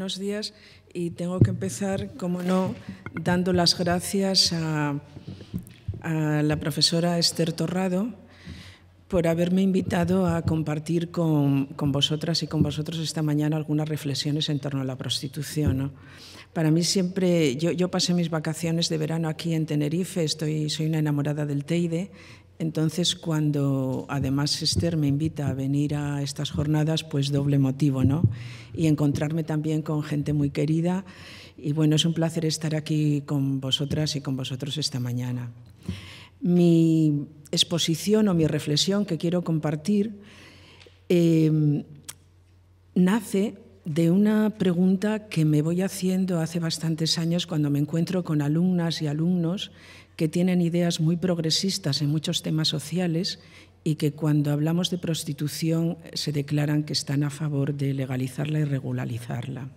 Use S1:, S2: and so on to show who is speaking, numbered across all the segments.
S1: buenos días y tengo que empezar, como no, dando las gracias a, la profesora Esther Torrado por haberme invitado a compartir con, con, vosotras y con vosotros esta mañana algunas reflexiones en torno a la prostitución. Para mí siempre, yo, yo, pasé mis vacaciones de verano aquí en Tenerife, estoy, soy una enamorada del Teide entonces, cuando además Esther me invita a venir a estas jornadas, pues doble motivo, ¿no? Y encontrarme también con gente muy querida. Y bueno, es un placer estar aquí con vosotras y con vosotros esta mañana. Mi exposición o mi reflexión que quiero compartir em, nace de una pregunta que me voy haciendo hace bastantes años cuando me encuentro con alumnas y alumnos que tienen ideas muy progresistas en muchos temas sociales y que cuando hablamos de prostitución se declaran que están a favor de legalizarla y regularizarla.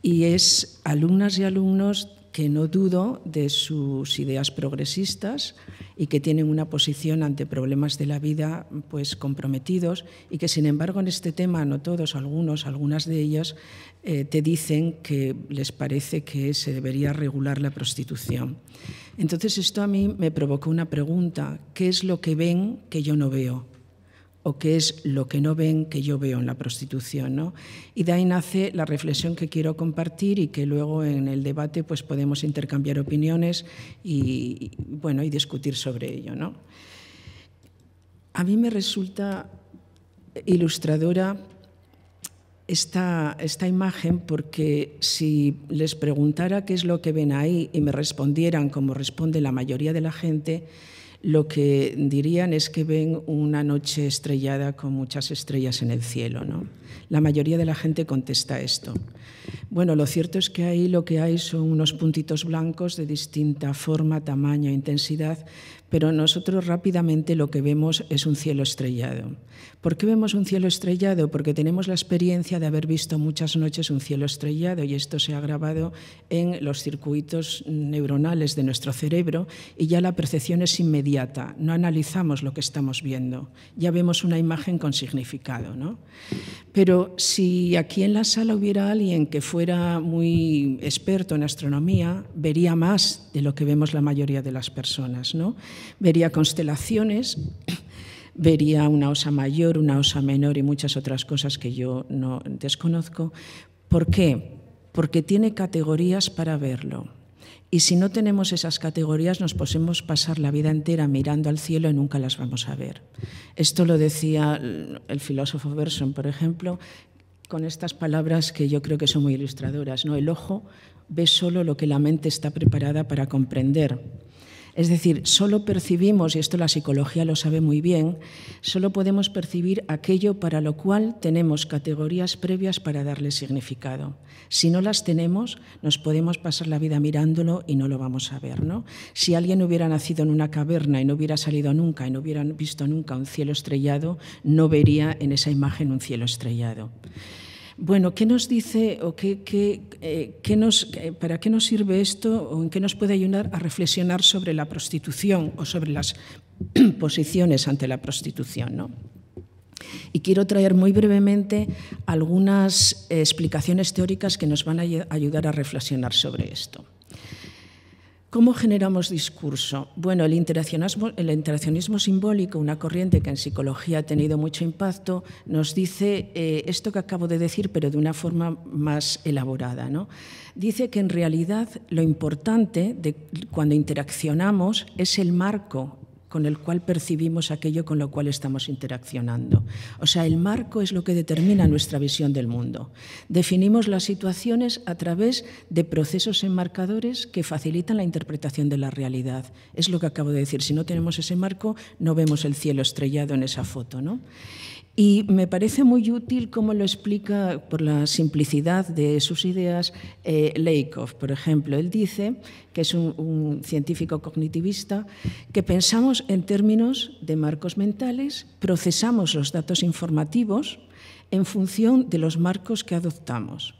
S1: Y es alumnas y alumnos que no dudo de sus ideas progresistas y que tienen una posición ante problemas de la vida pues comprometidos y que sin embargo en este tema no todos algunos algunas de ellas eh, te dicen que les parece que se debería regular la prostitución entonces esto a mí me provocó una pregunta, ¿qué es lo que ven que yo no veo? ¿O qué es lo que no ven que yo veo en la prostitución? Y de ahí nace la reflexión que quiero compartir y que luego en el debate pues, podemos intercambiar opiniones y, bueno, y discutir sobre ello. A mí me resulta ilustradora esta, esta imagen porque si les preguntara qué es lo que ven ahí y me respondieran como responde la mayoría de la gente, lo que dirían es que ven una noche estrellada con muchas estrellas en el cielo. ¿no? La mayoría de la gente contesta esto. Bueno, lo cierto es que ahí lo que hay son unos puntitos blancos de distinta forma, tamaño, e intensidad, pero nosotros rápidamente lo que vemos es un cielo estrellado. ¿Por qué vemos un cielo estrellado? Porque tenemos la experiencia de haber visto muchas noches un cielo estrellado y esto se ha grabado en los circuitos neuronales de nuestro cerebro y ya la percepción es inmediata, no analizamos lo que estamos viendo, ya vemos una imagen con significado. ¿no? Pero si aquí en la sala hubiera alguien que fuera muy experto en astronomía, vería más de lo que vemos la mayoría de las personas. ¿no? Vería constelaciones vería una osa mayor, una osa menor y muchas otras cosas que yo no desconozco. ¿Por qué? Porque tiene categorías para verlo. Y si no tenemos esas categorías, nos podemos pasar la vida entera mirando al cielo y nunca las vamos a ver. Esto lo decía el filósofo Berson, por ejemplo, con estas palabras que yo creo que son muy ilustradoras. ¿no? El ojo ve solo lo que la mente está preparada para comprender. Es decir, solo percibimos, y esto la psicología lo sabe muy bien, solo podemos percibir aquello para lo cual tenemos categorías previas para darle significado. Si no las tenemos, nos podemos pasar la vida mirándolo y no lo vamos a ver. ¿no? Si alguien hubiera nacido en una caverna y no hubiera salido nunca y no hubiera visto nunca un cielo estrellado, no vería en esa imagen un cielo estrellado. Bueno, ¿qué nos dice o qué, eh, nos, eh, para qué nos sirve esto o en qué nos puede ayudar a reflexionar sobre la prostitución o sobre las posiciones ante la prostitución? ¿no? Y quiero traer muy brevemente algunas eh, explicaciones teóricas que nos van a ayudar a reflexionar sobre esto. ¿Cómo generamos discurso? Bueno, el interaccionismo, simbólico, una corriente que en psicología ha tenido mucho impacto, nos dice eh, esto que acabo de decir, pero de una forma más elaborada. Dice que en realidad lo importante cuando interaccionamos es el marco con el cual percibimos aquello con lo cual estamos interaccionando. O sea, el marco es lo que determina nuestra visión del mundo. Definimos las situaciones a través de procesos enmarcadores que facilitan la interpretación de la realidad. Es lo que acabo de decir. Si no tenemos ese marco, no vemos el cielo estrellado en esa foto. ¿no? Y me parece muy útil cómo lo explica, por la simplicidad de sus ideas, eh, Leikov. Por ejemplo, él dice, que es un científico cognitivista, que pensamos en términos de marcos mentales, procesamos los datos informativos en función de los marcos que adoptamos.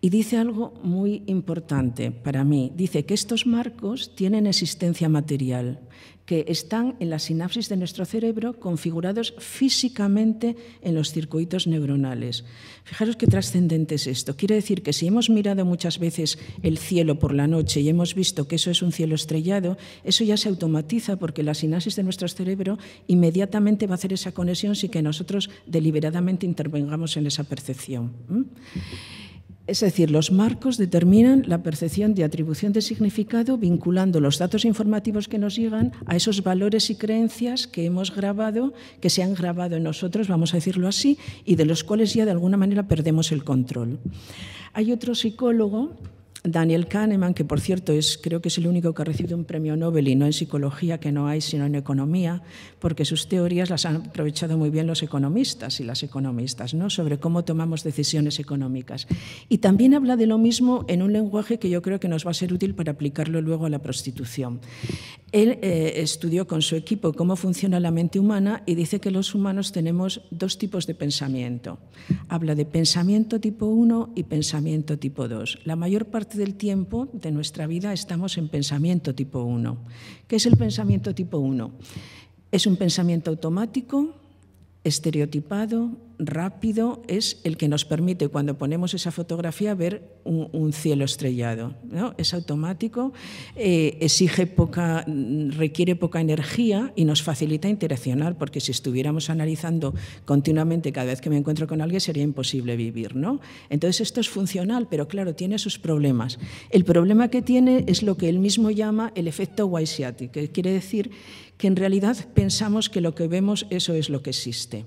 S1: Y dice algo muy importante para mí. Dice que estos marcos tienen existencia material, que están en la sinapsis de nuestro cerebro configurados físicamente en los circuitos neuronales. Fijaros qué trascendente es esto. Quiere decir que si hemos mirado muchas veces el cielo por la noche y hemos visto que eso es un cielo estrellado, eso ya se automatiza porque la sinapsis de nuestro cerebro inmediatamente va a hacer esa conexión sin que nosotros deliberadamente intervengamos en esa percepción. Es decir, los marcos determinan la percepción de atribución de significado vinculando los datos informativos que nos llegan a esos valores y creencias que hemos grabado, que se han grabado en nosotros, vamos a decirlo así, y de los cuales ya de alguna manera perdemos el control. Hay otro psicólogo Daniel Kahneman, que por cierto es, creo que es el único que ha recibido un premio Nobel y no en psicología, que no hay, sino en economía, porque sus teorías las han aprovechado muy bien los economistas y las economistas, ¿no? sobre cómo tomamos decisiones económicas. Y también habla de lo mismo en un lenguaje que yo creo que nos va a ser útil para aplicarlo luego a la prostitución. Él eh, estudió con su equipo cómo funciona la mente humana y dice que los humanos tenemos dos tipos de pensamiento. Habla de pensamiento tipo 1 y pensamiento tipo 2. La mayor parte del tiempo de nuestra vida estamos en pensamiento tipo 1. ¿Qué es el pensamiento tipo 1? Es un pensamiento automático, estereotipado, rápido es el que nos permite cuando ponemos esa fotografía ver un, cielo estrellado. ¿no? Es automático, eh, exige poca, requiere poca energía y nos facilita interaccionar, porque si estuviéramos analizando continuamente cada vez que me encuentro con alguien sería imposible vivir. ¿no? Entonces esto es funcional, pero claro, tiene sus problemas. El problema que tiene es lo que él mismo llama el efecto Waysiati, que quiere decir que en realidad pensamos que lo que vemos eso es lo que existe.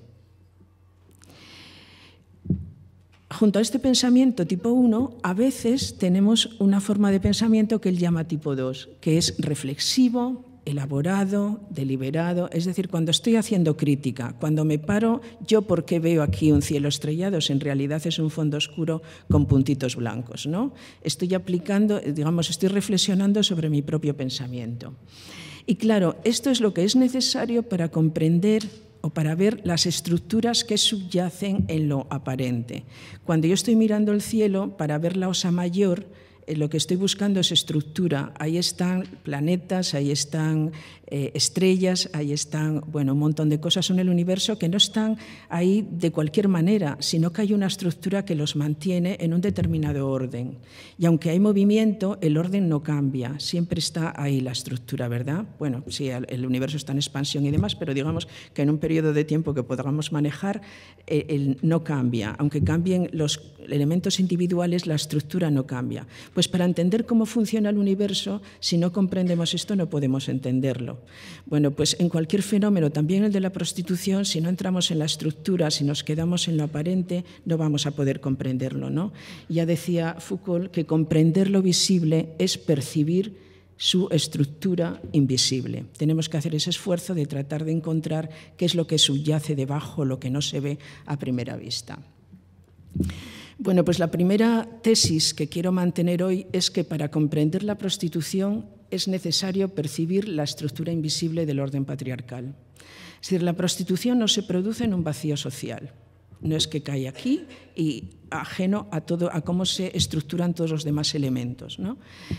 S1: junto a este pensamiento tipo 1, a veces tenemos una forma de pensamiento que él llama tipo 2, que es reflexivo, elaborado, deliberado, es decir, cuando estoy haciendo crítica, cuando me paro, yo qué veo aquí un cielo estrellado, si en realidad es un fondo oscuro con puntitos blancos, ¿no? Estoy aplicando, digamos, estoy reflexionando sobre mi propio pensamiento. Y claro, esto es lo que es necesario para comprender para ver las estructuras que subyacen en lo aparente. Cuando yo estoy mirando el cielo para ver la osa mayor, eh, lo que estoy buscando es estructura. Ahí están planetas, ahí están eh, estrellas, ahí están, bueno, un montón de cosas en el universo que no están ahí de cualquier manera, sino que hay una estructura que los mantiene en un determinado orden. Y aunque hay movimiento, el orden no cambia, siempre está ahí la estructura, ¿verdad? Bueno, sí, el universo está en expansión y demás, pero digamos que en un periodo de tiempo que podamos manejar, eh, el no cambia. Aunque cambien los elementos individuales, la estructura no cambia. Pues para entender cómo funciona el universo, si no comprendemos esto, no podemos entenderlo. Bueno, pues en cualquier fenómeno, también el de la prostitución, si no entramos en la estructura, si nos quedamos en lo aparente, no vamos a poder comprenderlo. ¿no? Ya decía Foucault que comprender lo visible es percibir su estructura invisible. Tenemos que hacer ese esfuerzo de tratar de encontrar qué es lo que subyace debajo, lo que no se ve a primera vista. Bueno, pues la primera tesis que quiero mantener hoy es que para comprender la prostitución es necesario percibir la estructura invisible del orden patriarcal. Es decir, la prostitución no se produce en un vacío social. No es que cae aquí y ajeno a todo a cómo se estructuran todos los demás elementos.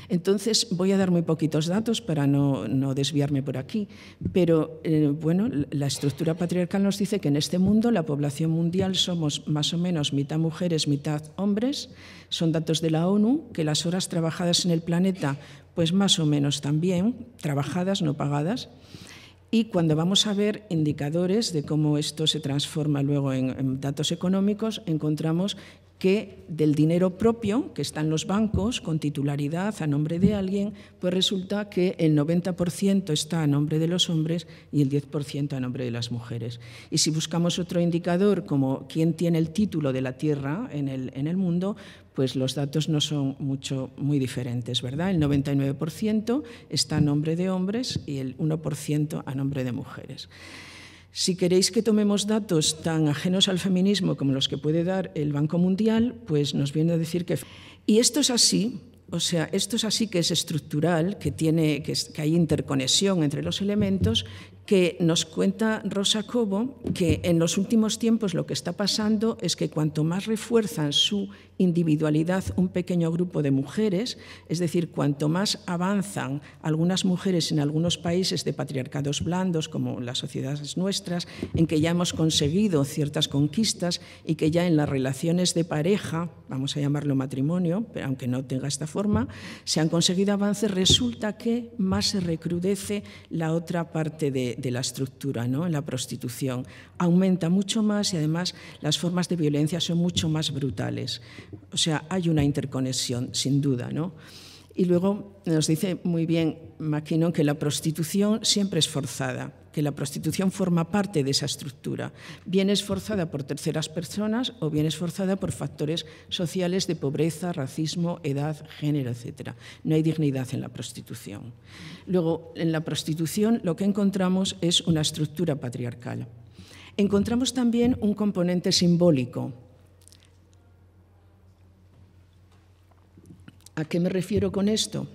S1: Entonces voy a dar muy poquitos datos para no, desviarme por aquí, pero eh, bueno, la estructura patriarcal nos dice que en este mundo la población mundial somos más o menos mitad mujeres, mitad hombres. Son datos de la ONU que las horas trabajadas en el planeta pues más o menos también, trabajadas, no pagadas. Y cuando vamos a ver indicadores de cómo esto se transforma luego en, datos económicos, encontramos que del dinero propio que está en los bancos con titularidad a nombre de alguien, pues resulta que el 90% está a nombre de los hombres y el 10% a nombre de las mujeres. Y si buscamos otro indicador como quién tiene el título de la tierra en el, mundo, pues los datos no son mucho, muy diferentes, ¿verdad? El 99% está a nombre de hombres y el 1% a nombre de mujeres. Si queréis que tomemos datos tan ajenos al feminismo como los que puede dar el Banco Mundial, pues nos viene a decir que... Y esto es así, o sea, esto es así que es estructural, que, tiene, hay interconexión entre los elementos, que nos cuenta Rosa Cobo que en los últimos tiempos lo que está pasando es que cuanto más refuerzan su individualidad un pequeño grupo de mujeres, es decir, cuanto más avanzan algunas mujeres en algunos países de patriarcados blandos, como las sociedades nuestras, en que ya hemos conseguido ciertas conquistas y que ya en las relaciones de pareja, vamos a llamarlo matrimonio, pero aunque no tenga esta forma, se han conseguido avances, resulta que más se recrudece la otra parte de, la estructura, ¿no? la prostitución. Aumenta mucho más y además las formas de violencia son mucho más brutales. O sea, hay una interconexión, sin duda, ¿no? Y luego nos dice muy bien McKinnon que la prostitución siempre es forzada, que la prostitución forma parte de esa estructura, bien es forzada por terceras personas o bien es forzada por factores sociales de pobreza, racismo, edad, género, etc. No hay dignidad en la prostitución. Luego, en la prostitución lo que encontramos es una estructura patriarcal. Encontramos también un componente simbólico, ¿A qué me refiero con esto?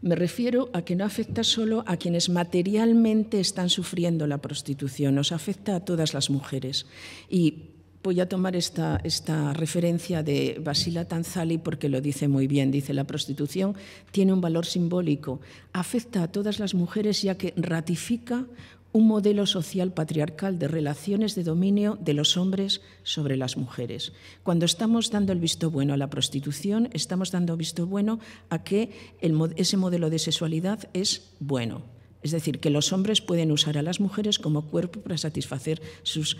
S1: Me refiero a que no afecta solo a quienes materialmente están sufriendo la prostitución, nos afecta a todas las mujeres. Y voy a tomar esta, esta referencia de Basila Tanzali porque lo dice muy bien. Dice, la prostitución tiene un valor simbólico, afecta a todas las mujeres ya que ratifica un modelo social patriarcal de relaciones de dominio de los hombres sobre las mujeres. Cuando estamos dando el visto bueno a la prostitución, estamos dando visto bueno a que ese modelo de sexualidad es bueno. Es decir, que los hombres pueden usar a las mujeres como cuerpo para satisfacer sus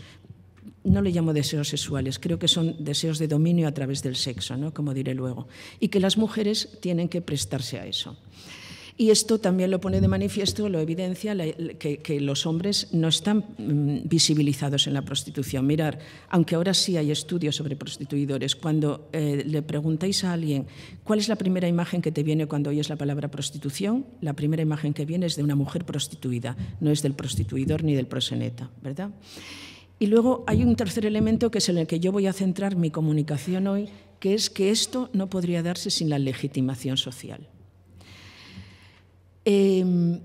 S1: no le llamo deseos sexuales, creo que son deseos de dominio a través del sexo, ¿no? como diré luego, y que las mujeres tienen que prestarse a eso. Y esto también lo pone de manifiesto, lo evidencia, que, los hombres no están mm, visibilizados en la prostitución. Mirar, aunque ahora sí hay estudios sobre prostituidores, cuando eh, le preguntáis a alguien cuál es la primera imagen que te viene cuando oyes la palabra prostitución, la primera imagen que viene es de una mujer prostituida, no es del prostituidor ni del proseneta, ¿verdad? Y luego hay un tercer elemento que es en el que yo voy a centrar mi comunicación hoy, que es que esto no podría darse sin la legitimación social. Em,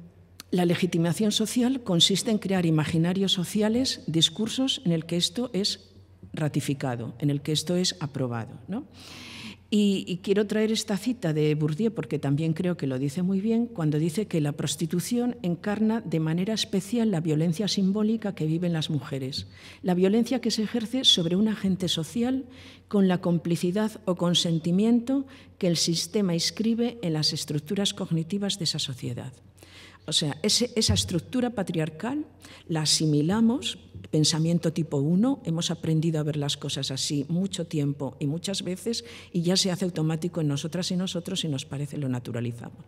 S1: la legitimación social consiste en crear imaginarios sociales, discursos en el que esto es ratificado, en el que esto es aprobado. Y, quiero traer esta cita de Bourdieu porque también creo que lo dice muy bien cuando dice que la prostitución encarna de manera especial la violencia simbólica que viven las mujeres, la violencia que se ejerce sobre un agente social con la complicidad o consentimiento que el sistema inscribe en las estructuras cognitivas de esa sociedad. O sea, esa estructura patriarcal la asimilamos pensamiento tipo 1, hemos aprendido a ver las cosas así mucho tiempo y muchas veces y ya se hace automático en nosotras y nosotros y nos parece lo naturalizamos.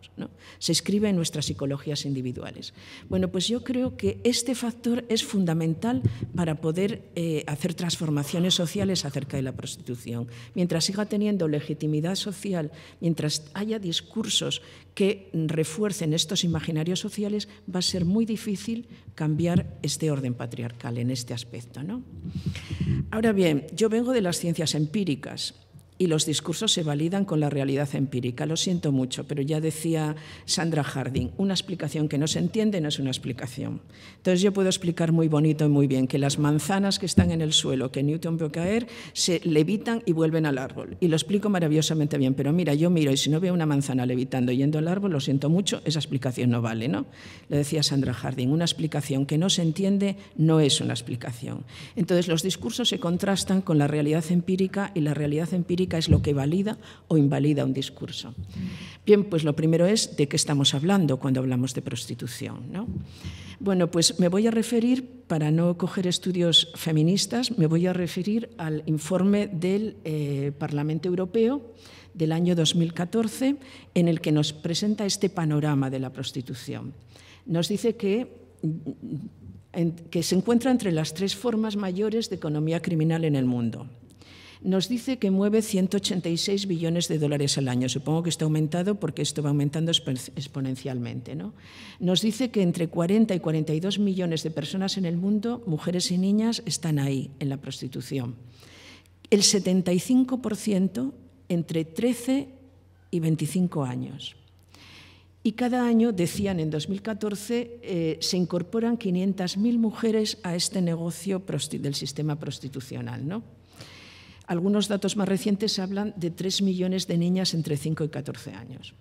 S1: Se escribe en nuestras psicologías individuales. Bueno, pues yo creo que este factor es fundamental para poder eh, hacer transformaciones sociales acerca de la prostitución. Mientras siga teniendo legitimidad social, mientras haya discursos que refuercen estos imaginarios sociales, va a ser muy difícil cambiar este orden patriarcal en este aspecto. ¿no? Ahora bien, yo vengo de las ciencias empíricas y los discursos se validan con la realidad empírica. Lo siento mucho, pero ya decía Sandra Harding, una explicación que no se entiende no es una explicación. Entonces yo puedo explicar muy bonito y muy bien que las manzanas que están en el suelo, que Newton vio caer, se levitan y vuelven al árbol. Y lo explico maravillosamente bien, pero mira, yo miro y si no veo una manzana levitando yendo al árbol, lo siento mucho, esa explicación no vale, ¿no? Lo decía Sandra Harding, una explicación que no se entiende no es una explicación. Entonces los discursos se contrastan con la realidad empírica y la realidad empírica es lo que valida o invalida un discurso. Bien, pues lo primero es de qué estamos hablando cuando hablamos de prostitución. ¿no? Bueno, pues me voy a referir, para no coger estudios feministas, me voy a referir al informe del eh, Parlamento Europeo del año 2014 en el que nos presenta este panorama de la prostitución. Nos dice que que se encuentra entre las tres formas mayores de economía criminal en el mundo nos dice que mueve 186 billones de dólares al año. Supongo que está aumentado porque esto va aumentando exponencialmente. ¿no? Nos dice que entre 40 y 42 millones de personas en el mundo, mujeres y niñas, están ahí, en la prostitución. El 75% entre 13 y 25 años. Y cada año, decían en 2014, eh, se incorporan 500.000 mujeres a este negocio del sistema prostitucional. ¿no? Algunos datos más recientes hablan de 3 millones de niñas entre 5 y 14 años.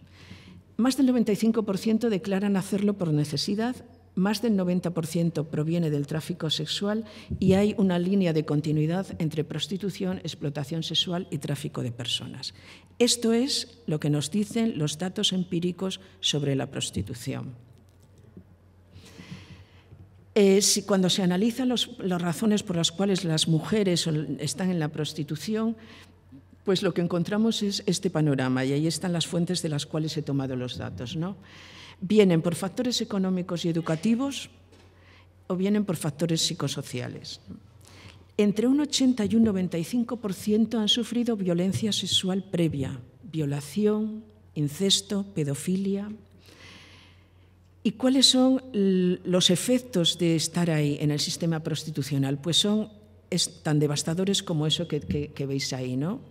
S1: Más del 95% declaran hacerlo por necesidad, más del 90% proviene del tráfico sexual y hay una línea de continuidad entre prostitución, explotación sexual y tráfico de personas. Esto es lo que nos dicen los datos empíricos sobre la prostitución. Eh, cuando se analizan las razones por las cuales las mujeres están en la prostitución, pues lo que encontramos es este panorama y ahí están las fuentes de las cuales he tomado los datos. Vienen por factores económicos y educativos o vienen por factores psicosociales. Entre un 80 y un 95% han sufrido violencia sexual previa, violación, incesto, pedofilia, ¿Y cuáles son los efectos de estar ahí en el sistema prostitucional? Pues son tan devastadores como eso que, veis ahí, ¿no?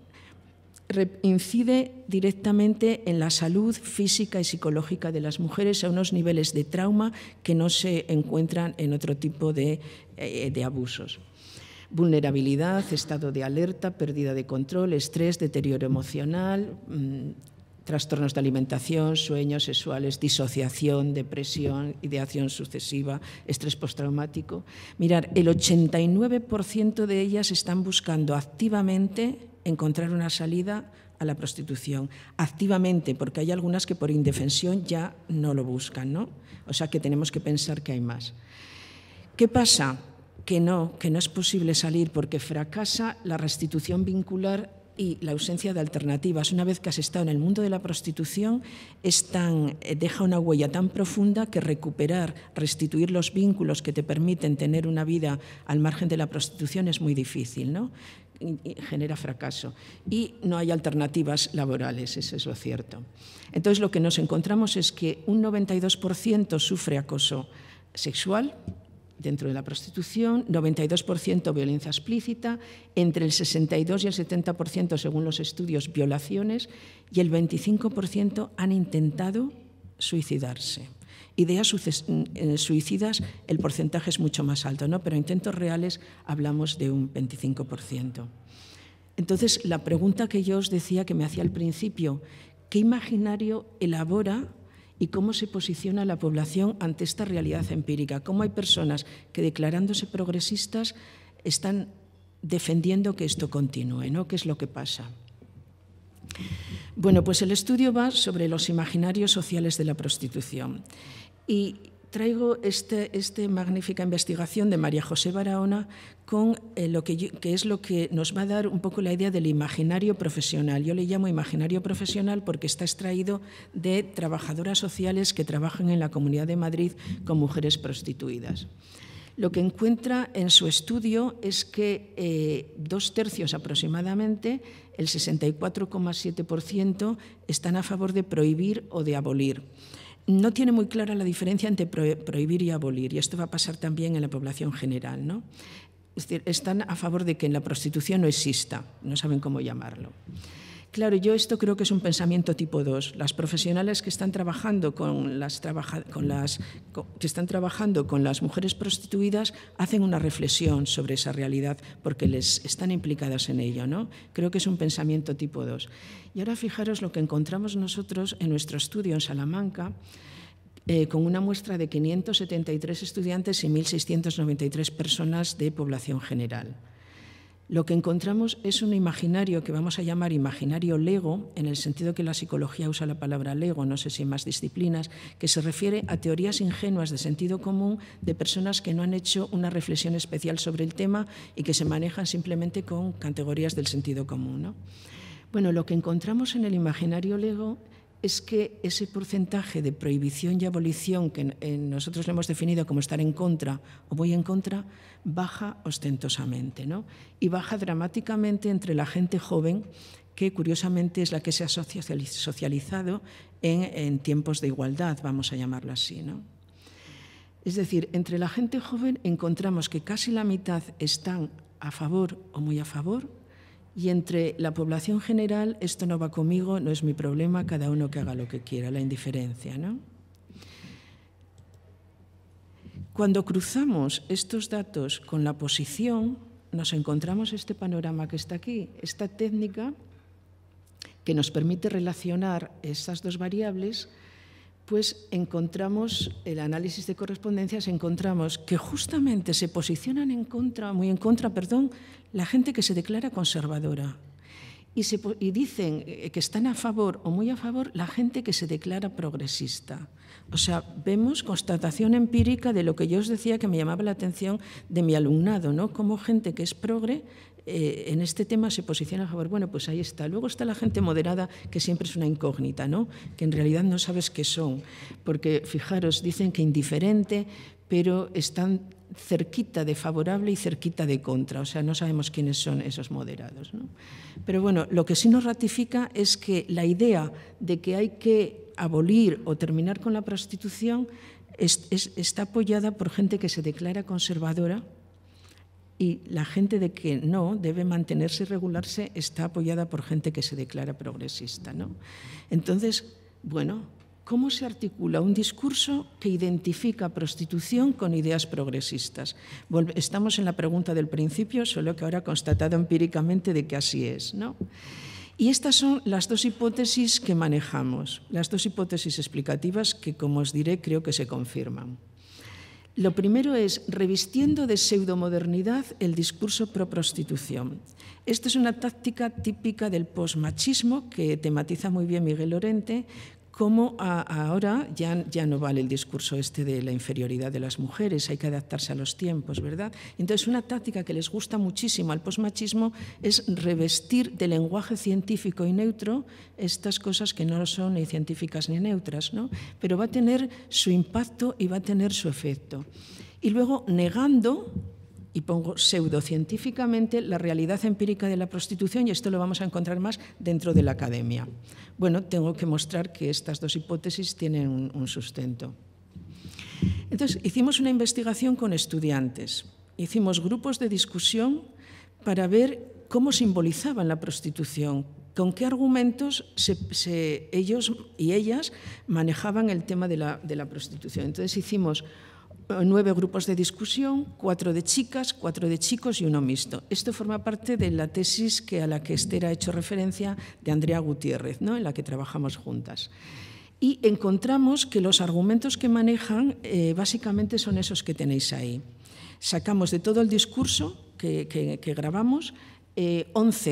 S1: incide directamente en la salud física y psicológica de las mujeres a unos niveles de trauma que no se encuentran en otro tipo de eh, abusos. Vulnerabilidad, estado de alerta, pérdida de control, estrés, deterioro emocional, mm, trastornos de alimentación, sueños sexuales, disociación, depresión, ideación sucesiva, estrés postraumático. Mirar, el 89% de ellas están buscando activamente encontrar una salida a la prostitución, activamente, porque hay algunas que por indefensión ya no lo buscan, ¿no? O sea que tenemos que pensar que hay más. ¿Qué pasa? Que no, que no es posible salir porque fracasa la restitución vincular y la ausencia de alternativas, una vez que has estado en el mundo de la prostitución, es eh, deja una huella tan profunda que recuperar, restituir los vínculos que te permiten tener una vida al margen de la prostitución es muy difícil, ¿no? genera fracaso. Y no hay alternativas laborales, eso es lo cierto. Entonces, lo que nos encontramos es que un 92% sufre acoso sexual, dentro de la prostitución, 92% violencia explícita, entre el 62 y el 70% según los estudios violaciones y el 25% han intentado suicidarse. Ideas mm, eh, suicidas, el porcentaje es mucho más alto, ¿no? pero intentos reales hablamos de un 25%. Entonces, la pregunta que yo os decía que me hacía al principio, ¿qué imaginario elabora y cómo se posiciona la población ante esta realidad empírica. Cómo hay personas que declarándose progresistas están defendiendo que esto continúe, ¿no? ¿Qué es lo que pasa? Bueno, pues el estudio va sobre los imaginarios sociales de la prostitución. Y traigo este, este, magnífica investigación de María José Barahona con eh, lo que, es lo que nos va a dar un poco la idea del imaginario profesional. Yo le llamo imaginario profesional porque está extraído de trabajadoras sociales que trabajan en la Comunidad de Madrid con mujeres prostituidas. Lo que encuentra en su estudio es que eh, dos tercios aproximadamente, el 64,7%, están a favor de prohibir o de abolir no tiene muy clara la diferencia entre prohibir y abolir, y esto va a pasar también en la población general. ¿no? decir, están a favor de que la prostitución no exista, no saben cómo llamarlo. Claro, yo esto creo que es un pensamiento tipo 2. Las profesionales que están trabajando con las, que están trabajando con las mujeres prostituidas hacen una reflexión sobre esa realidad porque les están implicadas en ello, ¿no? Creo que es un pensamiento tipo 2. Y ahora fijaros lo que encontramos nosotros en nuestro estudio en Salamanca. Eh, con una muestra de 573 estudiantes y 1.693 personas de población general lo que encontramos es un imaginario que vamos a llamar imaginario lego, en el sentido que la psicología usa la palabra lego, no sé si en más disciplinas, que se refiere a teorías ingenuas de sentido común de personas que no han hecho una reflexión especial sobre el tema y que se manejan simplemente con categorías del sentido común. Bueno, lo que encontramos en el imaginario lego es que ese porcentaje de prohibición y abolición que nosotros lo hemos definido como estar en contra o voy en contra, baja ostentosamente y baja dramáticamente entre la gente joven que curiosamente es la que se ha socializado en, tiempos de igualdad, vamos a llamarlo así. ¿no? Es decir, entre la gente joven encontramos que casi la mitad están a favor o muy a favor y entre la población general, esto no va conmigo, no es mi problema, cada uno que haga lo que quiera, la indiferencia. ¿no? Cuando cruzamos estos datos con la posición, nos encontramos este panorama que está aquí, esta técnica que nos permite relacionar estas dos variables, pues encontramos el análisis de correspondencias, encontramos que justamente se posicionan en contra, muy en contra, perdón, la gente que se declara conservadora. Y, dicen eh, que están a favor o muy a favor la gente que se declara progresista. O sea, vemos constatación empírica de lo que yo os decía que me llamaba la atención de mi alumnado, ¿no? Como gente que es progre eh, en este tema se posiciona a favor. Bueno, pues ahí está. Luego está la gente moderada, que siempre es una incógnita, ¿no? Que en realidad no sabes qué son. Porque, fijaros, dicen que indiferente, pero están cerquita de favorable y cerquita de contra, o sea, no sabemos quiénes son esos moderados. Pero bueno, lo que sí nos ratifica es que la idea de que hay que abolir o terminar con la prostitución está apoyada por gente que se declara conservadora y la gente de que no debe mantenerse y regularse está apoyada por gente que se declara progresista. Entonces, bueno, cómo se articula un discurso que identifica prostitución con ideas progresistas. Estamos en la pregunta del principio, solo que ahora constatado empíricamente de que así es. ¿no? Y estas son las dos hipótesis que manejamos, las dos hipótesis explicativas que, como os diré, creo que se confirman. Lo primero es revistiendo de pseudomodernidad el discurso pro prostitución. Esta es una táctica típica del posmachismo que tematiza muy bien Miguel Lorente como ahora ya, ya, no vale el discurso este de la inferioridad de las mujeres, hay que adaptarse a los tiempos, ¿verdad? Entonces, una táctica que les gusta muchísimo al posmachismo es revestir de lenguaje científico y neutro estas cosas que no son ni científicas ni neutras, ¿no? Pero va a tener su impacto y va a tener su efecto. Y luego negando y pongo pseudocientíficamente la realidad empírica de la prostitución y esto lo vamos a encontrar más dentro de la academia. Bueno, tengo que mostrar que estas dos hipótesis tienen un, sustento. Entonces, hicimos una investigación con estudiantes, hicimos grupos de discusión para ver cómo simbolizaban la prostitución, con qué argumentos ellos y ellas manejaban el tema de la, de la prostitución. Entonces hicimos nueve grupos de discusión, cuatro de chicas, cuatro de chicos y uno mixto. Esto forma parte de la tesis que a la que Esther ha hecho referencia de Andrea Gutiérrez, ¿no? en la que trabajamos juntas. Y encontramos que los argumentos que manejan eh, básicamente son esos que tenéis ahí. Sacamos de todo el discurso que, grabamos 11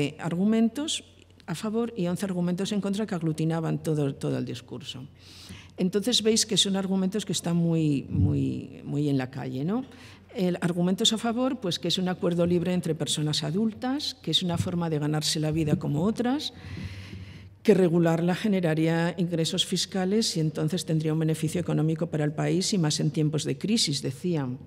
S1: eh, argumentos a favor y 11 argumentos en contra que aglutinaban todo, todo el discurso. Entonces veis que son argumentos que están muy, muy, en la calle. ¿no? El, argumentos a favor, pues que es un acuerdo libre entre personas adultas, que es una forma de ganarse la vida como otras, que regularla generaría ingresos fiscales y entonces tendría un beneficio económico para el país y más en tiempos de crisis, decían,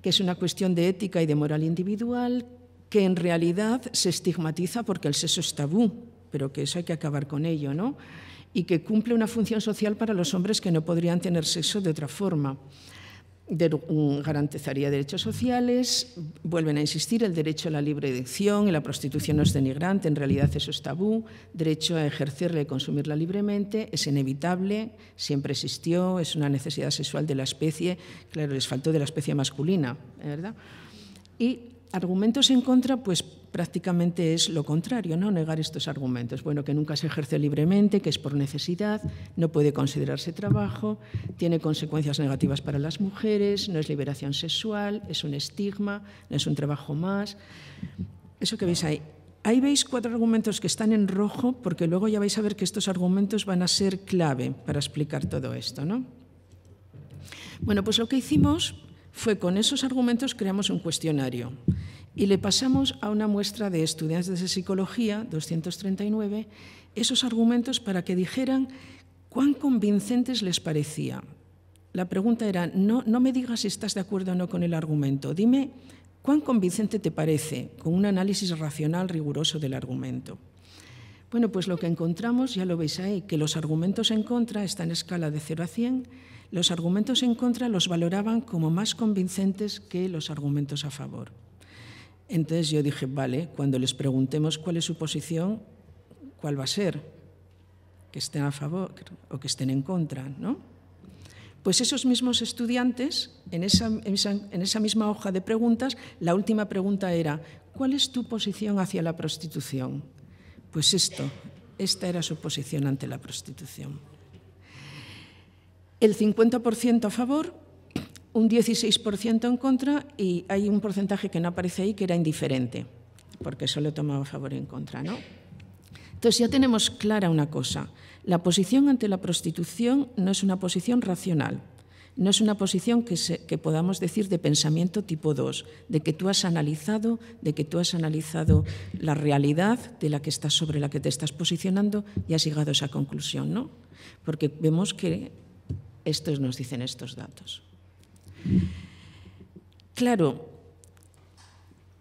S1: que es una cuestión de ética y de moral individual, que en realidad se estigmatiza porque el sexo es tabú, pero que eso hay que acabar con ello, ¿no? y que cumple una función social para los hombres que no podrían tener sexo de otra forma. De, garantizaría derechos sociales, vuelven a insistir, el derecho a la libre elección y la prostitución no es denigrante, en realidad eso es tabú, derecho a ejercerla y consumirla libremente, es inevitable, siempre existió, es una necesidad sexual de la especie, claro, les faltó de la especie masculina, ¿verdad? Y argumentos en contra, pues prácticamente es lo contrario, ¿no? negar estos argumentos. Bueno, que nunca se ejerce libremente, que es por necesidad, no puede considerarse trabajo, tiene consecuencias negativas para las mujeres, no es liberación sexual, es un estigma, no es un trabajo más. Eso que veis ahí. Ahí veis cuatro argumentos que están en rojo, porque luego ya vais a ver que estos argumentos van a ser clave para explicar todo esto. ¿no? Bueno, pues lo que hicimos fue con esos argumentos creamos un cuestionario y le pasamos a una muestra de estudiantes de psicología, 239, esos argumentos para que dijeran cuán convincentes les parecía. La pregunta era, no, me digas si estás de acuerdo o no con el argumento, dime cuán convincente te parece, con un análisis racional riguroso del argumento. Bueno, pues lo que encontramos, ya lo veis ahí, que los argumentos en contra están en escala de 0 a 100, los argumentos en contra los valoraban como más convincentes que los argumentos a favor. Entonces yo dije, vale, cuando les preguntemos cuál es su posición, cuál va a ser, que estén a favor o que estén en contra, ¿no? Pues esos mismos estudiantes, en esa, en, esa, en esa, misma hoja de preguntas, la última pregunta era, ¿cuál es tu posición hacia la prostitución? Pues esto, esta era su posición ante la prostitución. El 50% a favor, un 16% en contra y hay un porcentaje que no aparece ahí que era indiferente, porque solo tomaba favor y en contra, ¿no? Entonces ya tenemos clara una cosa, la posición ante la prostitución no es una posición racional, no es una posición que, podamos decir de pensamiento tipo 2, de que tú has analizado, de que tú has analizado la realidad de la que estás sobre la que te estás posicionando y has llegado a esa conclusión, ¿no? Porque vemos que estos nos dicen estos datos. Claro,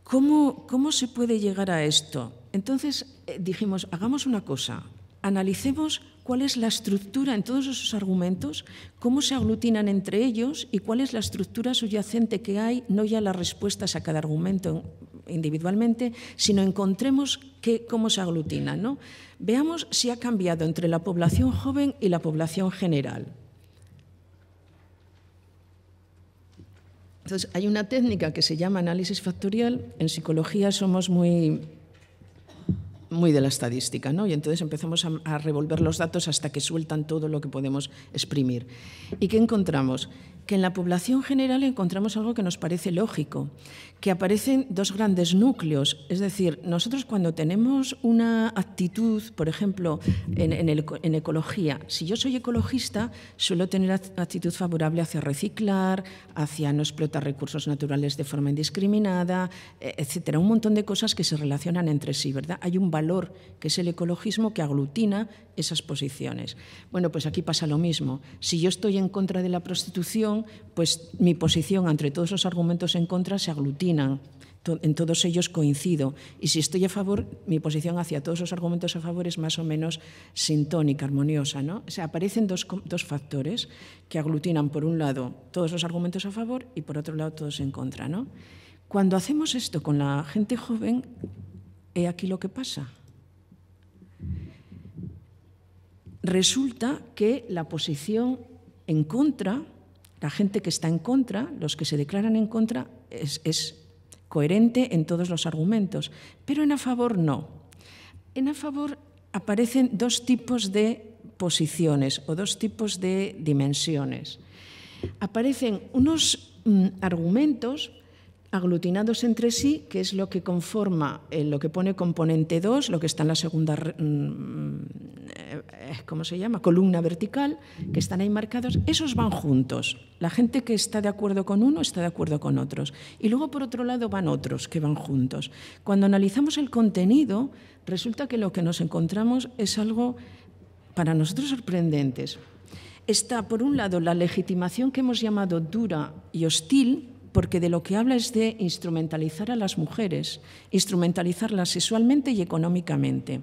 S1: ¿cómo, cómo se puede llegar a esto? Entonces eh, dijimos, hagamos una cosa, analicemos cuál es la estructura en todos esos argumentos, cómo se aglutinan entre ellos y cuál es la estructura subyacente que hay, no ya las respuestas a cada argumento individualmente, sino encontremos cómo se aglutinan. ¿no? Veamos si ha cambiado entre la población joven y la población general. Entonces, hay una técnica que se llama análisis factorial. En psicología somos muy muy de la estadística, ¿no? Y entonces empezamos a, a, revolver los datos hasta que sueltan todo lo que podemos exprimir. ¿Y qué encontramos? que en la población general encontramos algo que nos parece lógico, que aparecen dos grandes núcleos. Es decir, nosotros cuando tenemos una actitud, por ejemplo, en, ecología, si yo soy ecologista, suelo tener actitud favorable hacia reciclar, hacia no explotar recursos naturales de forma indiscriminada, e, etcétera. Un montón de cosas que se relacionan entre sí, ¿verdad? Hay un valor que es el ecologismo que aglutina esas posiciones. Bueno, pues aquí pasa lo mismo. Si yo estoy en contra de la prostitución, pues mi posición entre todos los argumentos en contra se aglutinan. En todos ellos coincido. Y si estoy a favor, mi posición hacia todos los argumentos a favor es más o menos sintónica, armoniosa. ¿no? O aparecen dos, factores que aglutinan, por un lado, todos los argumentos a favor y, por otro lado, todos en contra. Cuando hacemos esto con la gente joven, he aquí lo que pasa. Resulta que la posición en contra la gente que está en contra, los que se declaran en contra, es, coherente en todos los argumentos, pero en a favor no. En a favor aparecen dos tipos de posiciones o dos tipos de dimensiones. Aparecen unos mm, argumentos aglutinados entre sí, que es lo que conforma eh, lo que pone componente 2, lo que está en la segunda, mm, mm, eh, eh, ¿cómo se llama?, columna vertical, que están ahí marcados, esos van juntos. La gente que está de acuerdo con uno está de acuerdo con otros. Y luego, por otro lado, van otros que van juntos. Cuando analizamos el contenido, resulta que lo que nos encontramos es algo para nosotros sorprendentes. Está, por un lado, la legitimación que hemos llamado dura y hostil, porque de lo que habla es de instrumentalizar a las mujeres, instrumentalizarlas sexualmente y económicamente.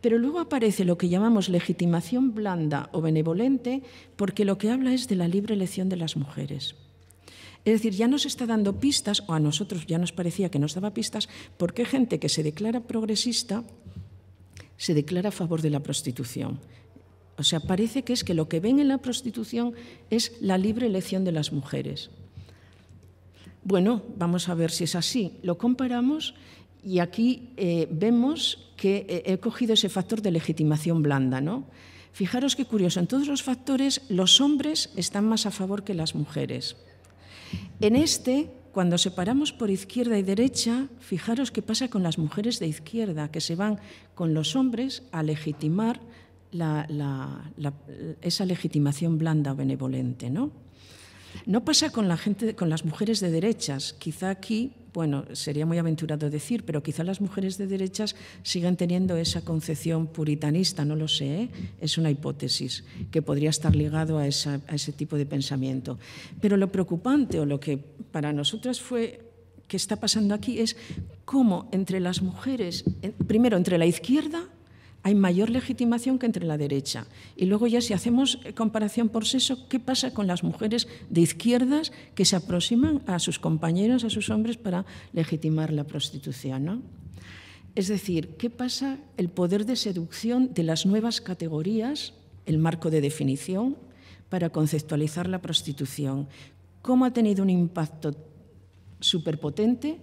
S1: Pero luego aparece lo que llamamos legitimación blanda o benevolente, porque lo que habla es de la libre elección de las mujeres. Es decir, ya nos está dando pistas, o a nosotros ya nos parecía que nos daba pistas, porque gente que se declara progresista se declara a favor de la prostitución. O sea, parece que es que lo que ven en la prostitución es la libre elección de las mujeres. Bueno, vamos a ver si es así. Lo comparamos y aquí eh, vemos que eh, he cogido ese factor de legitimación blanda, ¿no? Fijaros qué curioso, en todos los factores los hombres están más a favor que las mujeres. En este, cuando separamos por izquierda y derecha, fijaros qué pasa con las mujeres de izquierda, que se van con los hombres a legitimar esa legitimación blanda o benevolente. ¿no? No pasa con la gente, con las mujeres de derechas. Quizá aquí, bueno, sería muy aventurado decir, pero quizá las mujeres de derechas sigan teniendo esa concepción puritanista, no lo sé, ¿eh? es una hipótesis que podría estar ligado a, a ese tipo de pensamiento. Pero lo preocupante o lo que para nosotras fue que está pasando aquí es cómo entre las mujeres, primero entre la izquierda hay mayor legitimación que entre la derecha. Y luego ya si hacemos eh, comparación por sexo, ¿qué pasa con las mujeres de izquierdas que se aproximan a sus compañeros, a sus hombres, para legitimar la prostitución? Es decir, ¿qué pasa el poder de seducción de las nuevas categorías, el marco de definición, para conceptualizar la prostitución? ¿Cómo ha tenido un impacto superpotente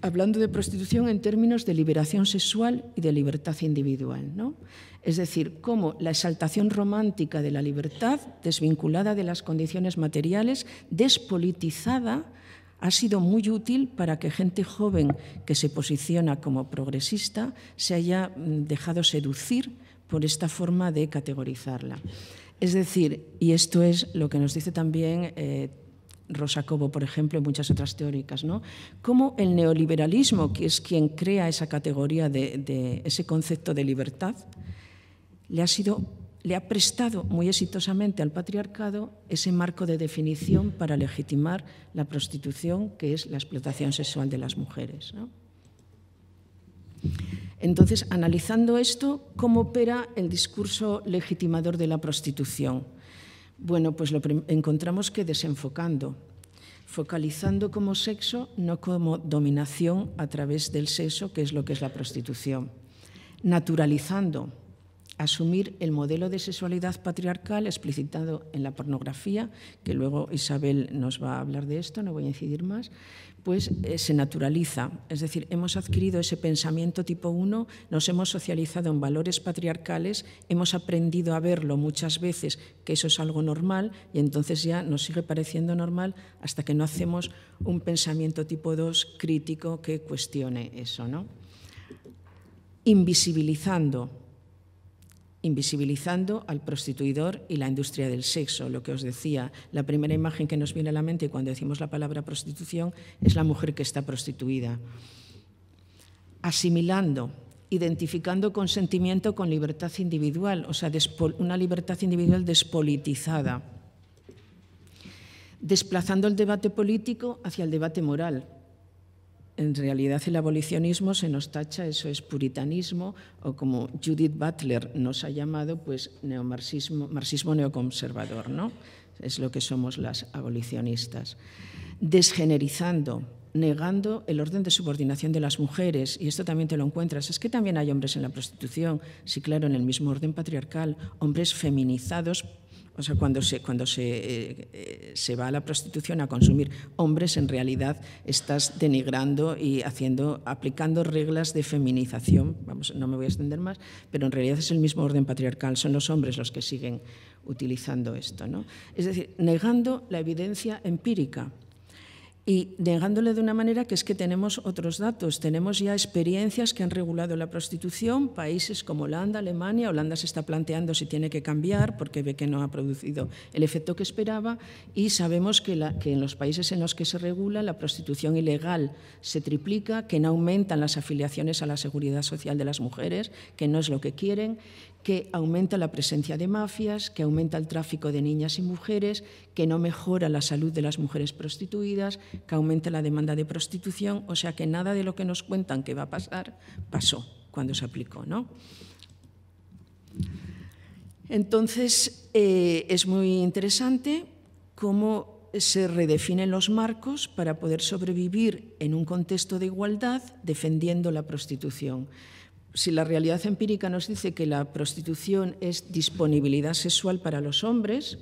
S1: hablando de prostitución en términos de liberación sexual y de libertad individual. ¿no? Es decir, cómo la exaltación romántica de la libertad, desvinculada de las condiciones materiales, despolitizada, ha sido muy útil para que gente joven que se posiciona como progresista se haya mm, dejado seducir por esta forma de categorizarla. Es decir, y esto es lo que nos dice también eh, Rosa Cobo, por ejemplo, y muchas otras teóricas, ¿no? Cómo el neoliberalismo, que es quien crea esa categoría de, ese concepto de libertad, le ha le ha prestado muy exitosamente al patriarcado ese marco de definición para legitimar la prostitución, que es la explotación sexual de las mujeres. Entonces, analizando esto, ¿cómo opera el discurso legitimador de la prostitución? Bueno, pues lo encontramos que desenfocando, focalizando como sexo, no como dominación a través del sexo, que es lo que es la prostitución, naturalizando asumir el modelo de sexualidad patriarcal explicitado en la pornografía, que luego Isabel nos va a hablar de esto, no voy a incidir más, pues eh, se naturaliza. Es decir, hemos adquirido ese pensamiento tipo 1, nos hemos socializado en valores patriarcales, hemos aprendido a verlo muchas veces, que eso es algo normal, y entonces ya nos sigue pareciendo normal hasta que no hacemos un pensamiento tipo 2 crítico que cuestione eso. ¿no? Invisibilizando invisibilizando al prostituidor y la industria del sexo. Lo que os decía, la primera imagen que nos viene a la mente cuando decimos la palabra prostitución es la mujer que está prostituida. Asimilando, identificando consentimiento con libertad individual, o sea, una libertad individual despolitizada. Desplazando el debate político hacia el debate moral, en realidad el abolicionismo se nos tacha, eso es puritanismo, o como Judith Butler nos ha llamado, pues neomarxismo, marxismo neoconservador, ¿no? Es lo que somos las abolicionistas. Desgenerizando, negando el orden de subordinación de las mujeres, y esto también te lo encuentras, es que también hay hombres en la prostitución, sí, claro, en el mismo orden patriarcal, hombres feminizados o sea, cuando se, cuando se, eh, va a la prostitución a consumir hombres, en realidad estás denigrando y haciendo, aplicando reglas de feminización. Vamos, no me voy a extender más, pero en realidad es el mismo orden patriarcal. Son los hombres los que siguen utilizando esto. ¿no? Es decir, negando la evidencia empírica y negándole de una manera que es que tenemos otros datos, tenemos ya experiencias que han regulado la prostitución, países como Holanda, Alemania, Holanda se está planteando si tiene que cambiar porque ve que no ha producido el efecto que esperaba y sabemos que, que en los países en los que se regula la prostitución ilegal se triplica, que no aumentan las afiliaciones a la seguridad social de las mujeres, que no es lo que quieren, que aumenta la presencia de mafias, que aumenta el tráfico de niñas y mujeres, que no mejora la salud de las mujeres prostituidas, que aumenta la demanda de prostitución, o sea que nada de lo que nos cuentan que va a pasar pasó cuando se aplicó, ¿no? Entonces, eh, es muy interesante cómo se redefinen los marcos para poder sobrevivir en un contexto de igualdad defendiendo la prostitución si la realidad empírica nos dice que la prostitución es disponibilidad sexual para los hombres,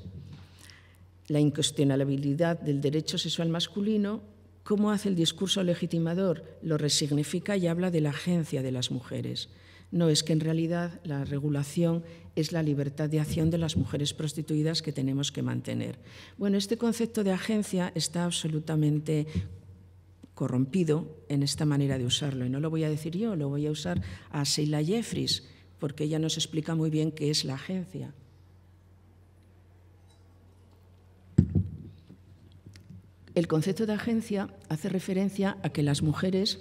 S1: la incuestionabilidad del derecho sexual masculino, ¿cómo hace el discurso legitimador? Lo resignifica y habla de la agencia de las mujeres. No, es que en realidad la regulación es la libertad de acción de las mujeres prostituidas que tenemos que mantener. Bueno, este concepto de agencia está absolutamente corrompido en esta manera de usarlo. Y no lo voy a decir yo, lo voy a usar a Sheila Jeffries, porque ella nos explica muy bien qué es la agencia. El concepto de agencia hace referencia a que las mujeres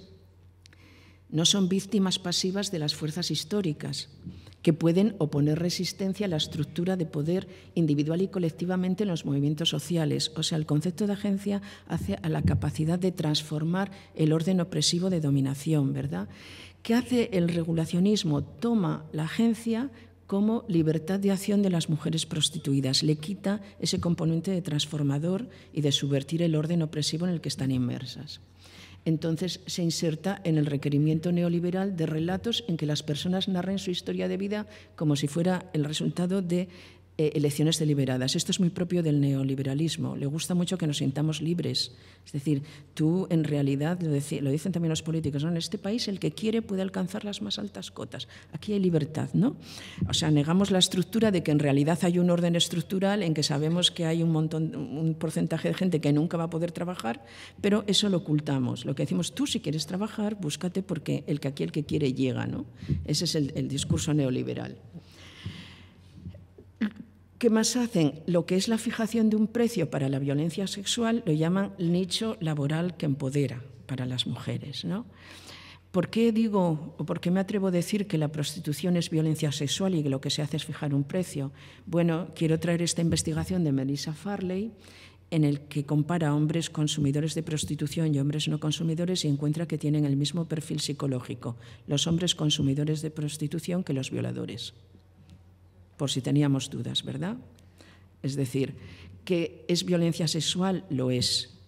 S1: no son víctimas pasivas de las fuerzas históricas, que pueden oponer resistencia a la estructura de poder individual y colectivamente en los movimientos sociales. O sea, el concepto de agencia hace a la capacidad de transformar el orden opresivo de dominación, ¿verdad? ¿Qué hace el regulacionismo? Toma la agencia como libertad de acción de las mujeres prostituidas. Le quita ese componente de transformador y de subvertir el orden opresivo en el que están inmersas entonces se inserta en el requerimiento neoliberal de relatos en que las personas narren su historia de vida como si fuera el resultado de eh, elecciones deliberadas. Esto es muy propio del neoliberalismo. Le gusta mucho que nos sintamos libres. Es decir, tú en realidad, lo, dicen también los políticos, en este país el que quiere puede alcanzar las más altas cotas. Aquí hay libertad, ¿no? O sea, negamos la estructura de que en realidad hay un orden estructural en que sabemos que hay un montón, un porcentaje de gente que nunca va a poder trabajar, pero eso lo ocultamos. Lo que decimos, tú si quieres trabajar, búscate porque el que aquí el que quiere llega, ¿no? Ese es el discurso neoliberal. ¿Qué más hacen? Lo que es la fijación de un precio para la violencia sexual lo llaman nicho laboral que empodera para las mujeres. ¿no? ¿Por qué digo o por qué me atrevo a decir que la prostitución es violencia sexual y que lo que se hace es fijar un precio? Bueno, quiero traer esta investigación de Melissa Farley en el que compara hombres consumidores de prostitución y hombres no consumidores y encuentra que tienen el mismo perfil psicológico, los hombres consumidores de prostitución que los violadores por si teníamos dudas, ¿verdad? Es decir, que es violencia sexual, lo es.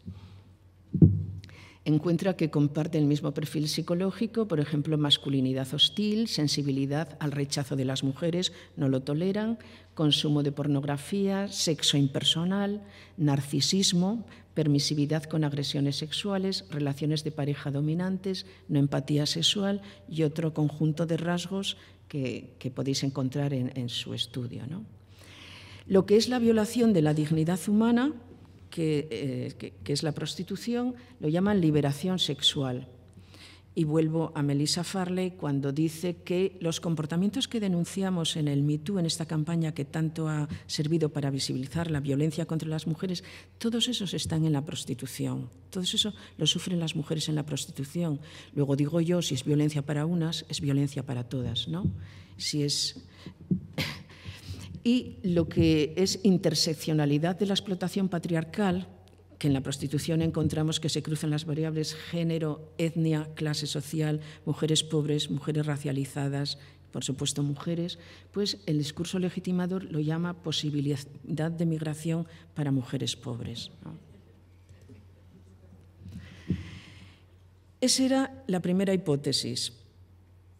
S1: Encuentra que comparte el mismo perfil psicológico, por ejemplo, masculinidad hostil, sensibilidad al rechazo de las mujeres, no lo toleran, consumo de pornografía, sexo impersonal, narcisismo, permisividad con agresiones sexuales, relaciones de pareja dominantes, no empatía sexual y otro conjunto de rasgos que, podéis encontrar en, su estudio. ¿no? Lo que es la violación de la dignidad humana, que eh, es la prostitución, lo llaman liberación sexual. Y vuelvo a Melissa Farley cuando dice que los comportamientos que denunciamos en el #MeToo en esta campaña que tanto ha servido para visibilizar la violencia contra las mujeres, todos esos están en la prostitución. Todo eso lo sufren las mujeres en la prostitución. Luego digo yo, si es violencia para unas, es violencia para todas, ¿no? Si es y lo que es interseccionalidad de la explotación patriarcal, que en la prostitución encontramos que se cruzan las variables género, etnia, clase social, mujeres pobres, mujeres racializadas, por supuesto mujeres, pues el discurso legitimador lo llama posibilidad de migración para mujeres pobres. Esa era la primera hipótesis,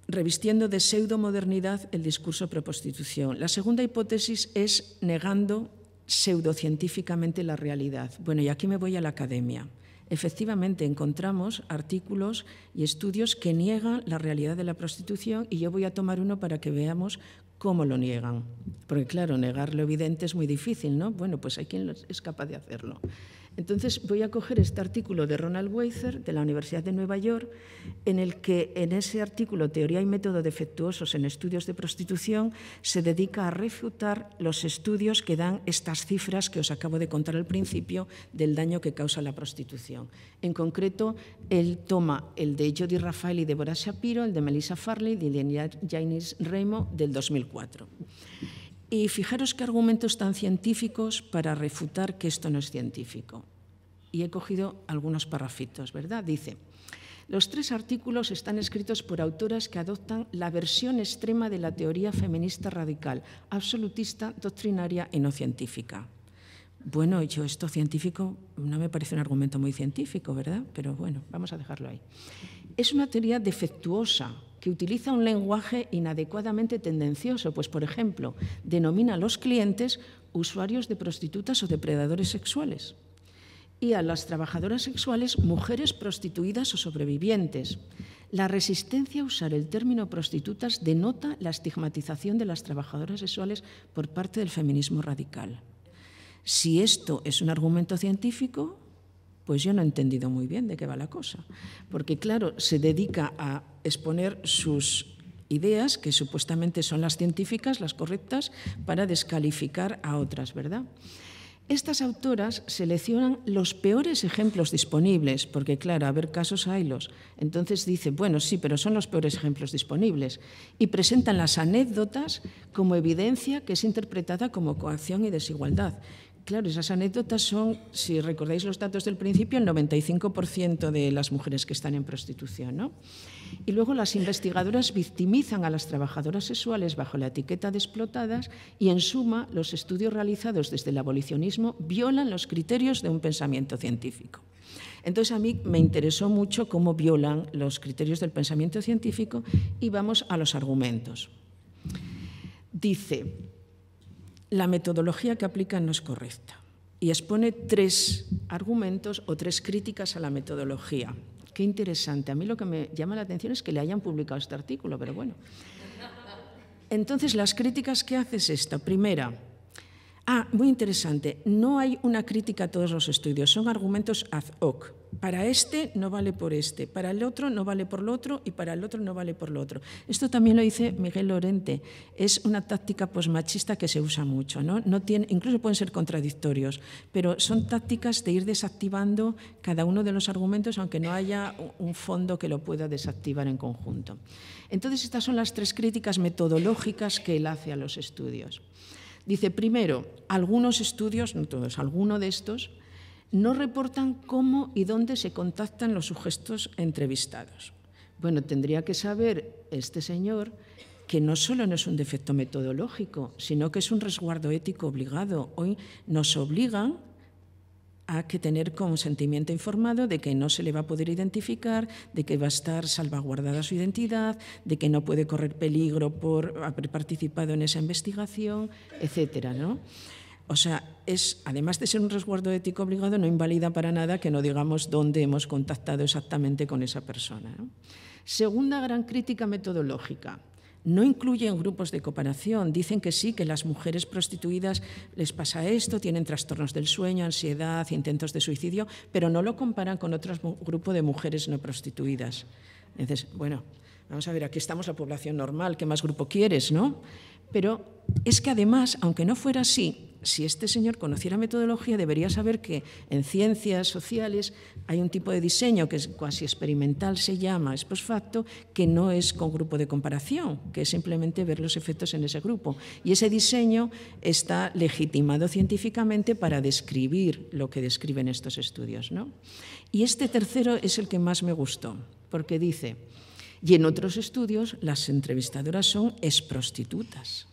S1: revistiendo de pseudo-modernidad el discurso prostitución. La segunda hipótesis es negando pseudocientíficamente la realidad. Bueno, y aquí me voy a la academia. Efectivamente, encontramos artículos y estudios que niegan la realidad de la prostitución y yo voy a tomar uno para que veamos cómo lo niegan. Porque claro, negar lo evidente es muy difícil, ¿no? Bueno, pues hay quien es capaz de hacerlo. Entonces voy a coger este artículo de Ronald Weiser de la Universidad de Nueva York, en el que en ese artículo Teoría y método defectuosos en estudios de prostitución se dedica a refutar los estudios que dan estas cifras que os acabo de contar al principio del daño que causa la prostitución. En concreto, él toma el de Jody Rafael y Deborah Shapiro, el de Melissa Farley y el de Janice Remo del 2004. Y fijaros qué argumentos tan científicos para refutar que esto no es científico. Y he cogido algunos parrafitos, ¿verdad? Dice, los tres artículos están escritos por autoras que adoptan la versión extrema de la teoría feminista radical, absolutista, doctrinaria y no científica. Bueno, yo esto científico no me parece un argumento muy científico, ¿verdad? Pero bueno, vamos a dejarlo ahí. Es una teoría defectuosa, que utiliza un lenguaje inadecuadamente tendencioso, pues por ejemplo, denomina a los clientes usuarios de prostitutas o depredadores sexuales y a las trabajadoras sexuales mujeres prostituidas o sobrevivientes. La resistencia a usar el término prostitutas denota la estigmatización de las trabajadoras sexuales por parte del feminismo radical. Si esto es un argumento científico, pues yo no he entendido muy bien de qué va la cosa, porque claro, se dedica a exponer sus ideas, que supuestamente son las científicas, las correctas, para descalificar a otras, ¿verdad? Estas autoras seleccionan los peores ejemplos disponibles, porque claro, a ver casos haylos. Entonces dicen, bueno, sí, pero son los peores ejemplos disponibles. Y presentan las anécdotas como evidencia que es interpretada como coacción y desigualdad, Claro, esas anécdotas son, si recordáis los datos del principio, el 95% de las mujeres que están en prostitución. ¿no? Y luego las investigadoras victimizan a las trabajadoras sexuales bajo la etiqueta de explotadas y, en suma, los estudios realizados desde el abolicionismo violan los criterios de un pensamiento científico. Entonces a mí me interesó mucho cómo violan los criterios del pensamiento científico y vamos a los argumentos. Dice, la metodología que aplican no es correcta y expone tres argumentos o tres críticas a la metodología. Qué interesante. A mí lo que me llama la atención es que le hayan publicado este artículo, pero bueno. Entonces, las críticas que hace es esta. Primera, Ah, muy interesante. No hay una crítica a todos los estudios, son argumentos ad hoc. Para este no vale por este, para el otro no vale por lo otro y para el otro no vale por lo otro. Esto también lo dice Miguel Lorente. Es una táctica posmachista que se usa mucho. ¿no? incluso pueden ser contradictorios, pero son tácticas de ir desactivando cada uno de los argumentos, aunque no haya un fondo que lo pueda desactivar en conjunto. Entonces, estas son las tres críticas metodológicas que él hace a los estudios. Dice, primero, algunos estudios, no todos, alguno de estos, no reportan cómo y dónde se contactan los sujetos entrevistados. Bueno, tendría que saber este señor que no solo no es un defecto metodológico, sino que es un resguardo ético obligado. Hoy nos obligan ha que tener consentimiento informado de que no se le va a poder identificar, de que va a estar salvaguardada su identidad, de que no puede correr peligro por haber participado en esa investigación, etc. ¿no? O sea, es, además de ser un resguardo ético obligado, no invalida para nada que no digamos dónde hemos contactado exactamente con esa persona. Segunda gran crítica metodológica no incluyen grupos de cooperación. Dicen que sí, que las mujeres prostituidas les pasa esto, tienen trastornos del sueño, ansiedad, intentos de suicidio, pero no lo comparan con otro grupo de mujeres no prostituidas. Entonces, bueno, vamos a ver, aquí estamos la población normal, ¿qué más grupo quieres, no? Pero es que además, aunque no fuera así, si este señor conociera metodología, debería saber que en ciencias sociales hay un tipo de diseño que es cuasi experimental, se llama, es post facto, que no es con grupo de comparación, que es simplemente ver los efectos en ese grupo. Y ese diseño está legitimado científicamente para describir lo que describen estos estudios. ¿no? Y este tercero es el que más me gustó, porque dice, y en otros estudios las entrevistadoras son exprostitutas.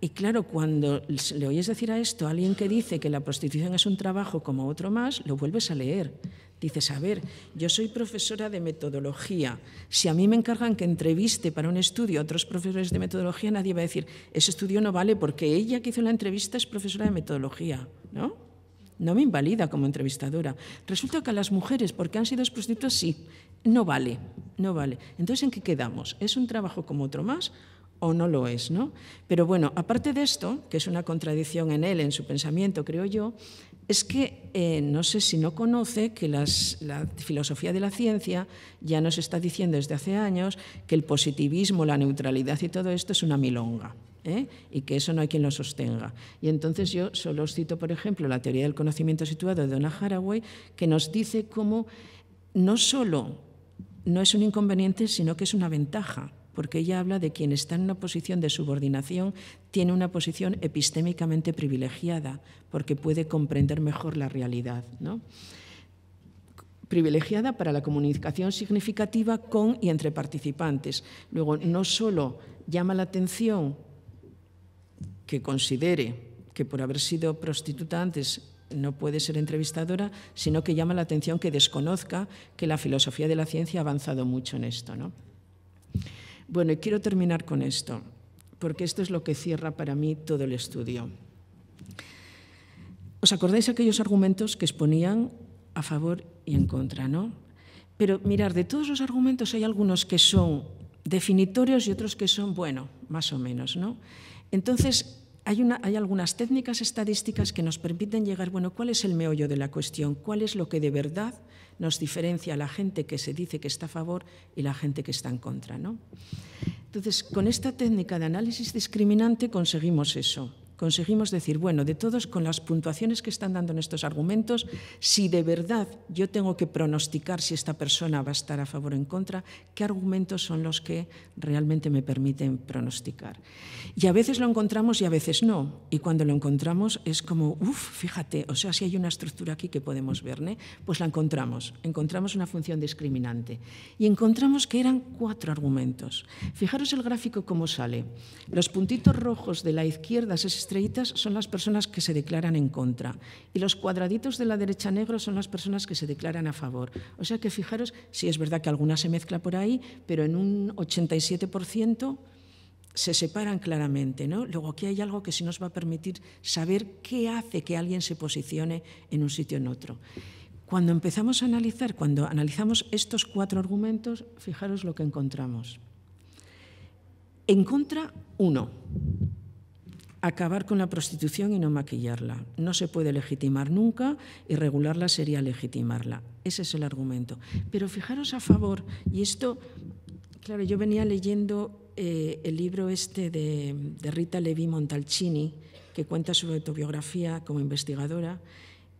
S1: Y claro, cuando le oyes decir a esto a alguien que dice que la prostitución es un trabajo como otro más, lo vuelves a leer. Dices, a ver, yo soy profesora de metodología. Si a mí me encargan que entreviste para un estudio a otros profesores de metodología, nadie va a decir, ese estudio no vale porque ella que hizo la entrevista es profesora de metodología, ¿no? No me invalida como entrevistadora. Resulta que a las mujeres, porque han sido prostitutas, sí, no vale, no vale. Entonces, ¿en qué quedamos? ¿Es un trabajo como otro más o no lo es, ¿no? Pero bueno, aparte de esto, que es una contradicción en él, en su pensamiento, creo yo, es que eh, no sé si no conoce que la filosofía de la ciencia ya nos está diciendo desde hace años que el positivismo, la neutralidad y todo esto es una milonga. ¿eh? y que eso no hay quien lo sostenga. Y entonces yo solo os cito, por ejemplo, la teoría del conocimiento situado de Donna Haraway, que nos dice cómo no solo no es un inconveniente, sino que es una ventaja, porque ella habla de quien está en una posición de subordinación, tiene una posición epistémicamente privilegiada, porque puede comprender mejor la realidad. privilegiada para la comunicación significativa con y entre participantes. Luego, no solo llama la atención que considere que por haber sido prostituta antes no puede ser entrevistadora, sino que llama la atención que desconozca que la filosofía de la ciencia ha avanzado mucho en esto. ¿no? Bueno, quiero terminar con esto, porque esto es lo que cierra para mí todo el estudio. ¿Os acordáis aquellos argumentos que exponían a favor y en contra, no? Pero mirar, de todos los argumentos hay algunos que son definitorios y otros que son, bueno, más o menos, ¿no? Entonces, hay, hay, algunas técnicas estadísticas que nos permiten llegar, bueno, ¿cuál es el meollo de la cuestión? ¿Cuál es lo que de verdad nos diferencia la gente que se dice que está a favor y la gente que está en contra. Entonces, con esta técnica de análisis discriminante conseguimos eso conseguimos decir, bueno, de todos con las puntuaciones que están dando en estos argumentos, si de verdad yo tengo que pronosticar si esta persona va a estar a favor o en contra, qué argumentos son los que realmente me permiten pronosticar. Y a veces lo encontramos y a veces no. Y cuando lo encontramos es como, uff, fíjate, o sea, si hay una estructura aquí que podemos ver, pues la encontramos. Encontramos una función discriminante. Y encontramos que eran cuatro argumentos. Fijaros el gráfico cómo sale. Los puntitos rojos de la izquierda es estrellitas son las personas que se declaran en contra y los cuadraditos de la derecha negro son las personas que se declaran a favor. O sea que fijaros, sí es verdad que alguna se mezcla por ahí, pero en un 87% se separan claramente. ¿no? Luego aquí hay algo que sí nos va a permitir saber qué hace que alguien se posicione en un sitio o en otro. Cuando empezamos a analizar, cuando analizamos estos cuatro argumentos, fijaros lo que encontramos. En contra, uno acabar con la prostitución y no maquillarla. No se puede legitimar nunca y regularla sería legitimarla. Ese es el argumento. Pero fijaros a favor, y esto, claro, yo venía leyendo eh, el libro este de, de Rita Levi Montalcini, que cuenta su autobiografía como investigadora,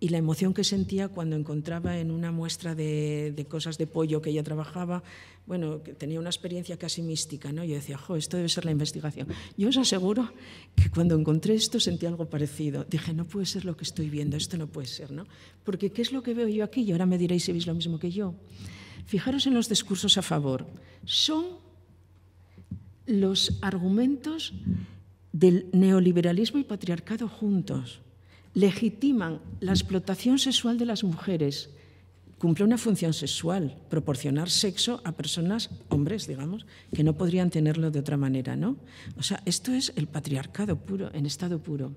S1: y la emoción que sentía cuando encontraba en una muestra de, cosas de pollo que ella trabajaba, bueno, que tenía una experiencia casi mística, ¿no? Yo decía, jo, esto debe ser la investigación. Yo os aseguro que cuando encontré esto sentí algo parecido. Dije, no puede ser lo que estoy viendo, esto no puede ser, ¿no? Porque ¿qué es lo que veo yo aquí? Y ahora me diréis si veis lo mismo que yo. Fijaros en los discursos a favor. Son los argumentos del neoliberalismo y patriarcado juntos legitiman la explotación sexual de las mujeres. Cumple una función sexual, proporcionar sexo a personas, hombres, digamos, que no podrían tenerlo de otra manera, ¿no? O sea, esto es el patriarcado puro, en estado puro.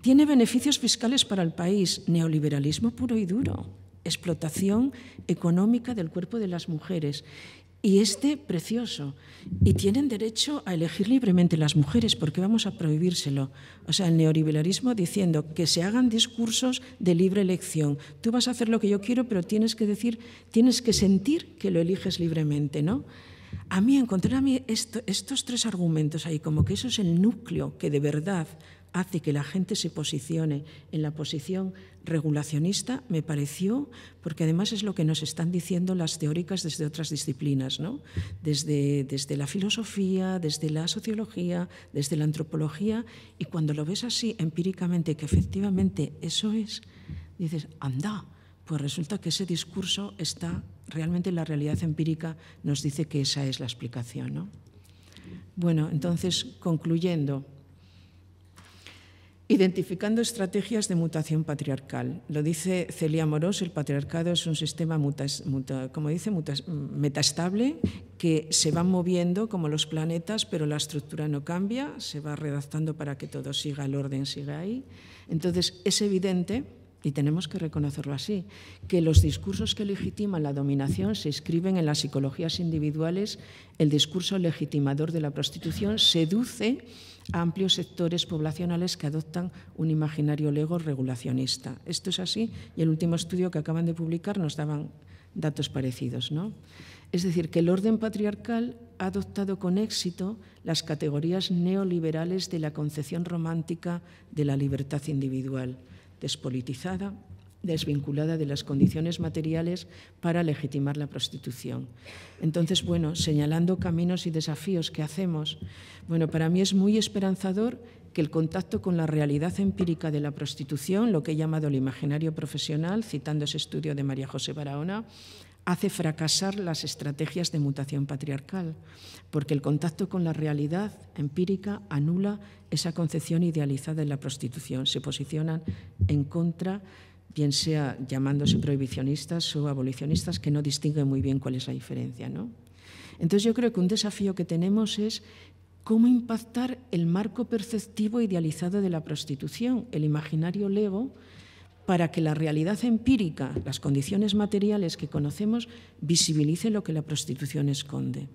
S1: Tiene beneficios fiscales para el país, neoliberalismo puro y duro, explotación económica del cuerpo de las mujeres y este precioso. Y tienen derecho a elegir libremente las mujeres porque vamos a prohibírselo. O sea, el neoliberalismo diciendo que se hagan discursos de libre elección. Tú vas a hacer lo que yo quiero, pero tienes que decir, tienes que sentir que lo eliges libremente, ¿no? a mí a mí estos tres argumentos ahí, como que eso es el núcleo que de verdad hace que la gente se posicione en la posición regulacionista, me pareció, porque además es lo que nos están diciendo las teóricas desde otras disciplinas, ¿no? desde, desde la filosofía, desde la sociología, desde la antropología, y cuando lo ves así empíricamente, que efectivamente eso es, dices, anda, pues resulta que ese discurso está realmente la realidad empírica nos dice que esa es la explicación. ¿no? Bueno, entonces, concluyendo, identificando estrategias de mutación patriarcal. Lo dice Celia Moros, el patriarcado es un sistema, como dice, metaestable, que se va moviendo como los planetas, pero la estructura no cambia, se va redactando para que todo siga el orden, siga ahí. Entonces, es evidente y tenemos que reconocerlo así, que los discursos que legitiman la dominación se inscriben en las psicologías individuales, el discurso legitimador de la prostitución seduce a amplios sectores poblacionales que adoptan un imaginario lego regulacionista. Esto es así y el último estudio que acaban de publicar nos daban datos parecidos. ¿no? Es decir, que el orden patriarcal ha adoptado con éxito las categorías neoliberales de la concepción romántica de la libertad individual despolitizada, desvinculada de las condiciones materiales para legitimar la prostitución. Entonces, bueno, señalando caminos y desafíos que hacemos, bueno, para mí es muy esperanzador que el contacto con la realidad empírica de la prostitución, lo que he llamado el imaginario profesional, citando ese estudio de María José Barahona, hace fracasar las estrategias de mutación patriarcal, porque el contacto con la realidad empírica anula esa concepción idealizada de la prostitución. Se posicionan en contra, bien sea llamándose prohibicionistas o abolicionistas, que no distinguen muy bien cuál es la diferencia. Entonces yo creo que un desafío que tenemos es cómo impactar el marco perceptivo idealizado de la prostitución, el imaginario levo para que la realidad empírica, las condiciones materiales que conocemos, visibilice lo que la prostitución esconde.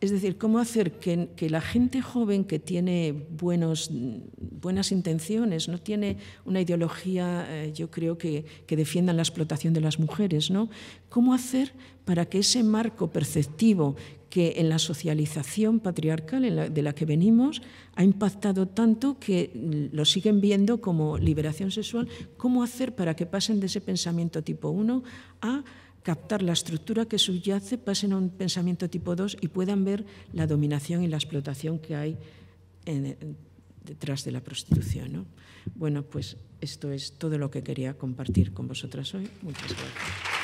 S1: Es decir, cómo hacer que, la gente joven que tiene buenas intenciones, no tiene una ideología, eh, yo creo, que, que defienda la explotación de las mujeres, ¿no? ¿Cómo hacer para que ese marco perceptivo que en la socialización patriarcal de la que venimos ha impactado tanto que lo siguen viendo como liberación sexual, cómo hacer para que pasen de ese pensamiento tipo 1 a captar la estructura que subyace, pasen a un pensamiento tipo 2 y puedan ver la dominación y la explotación que hay detrás de la prostitución. Bueno, pues esto es todo lo que quería compartir con vosotras hoy. Muchas gracias.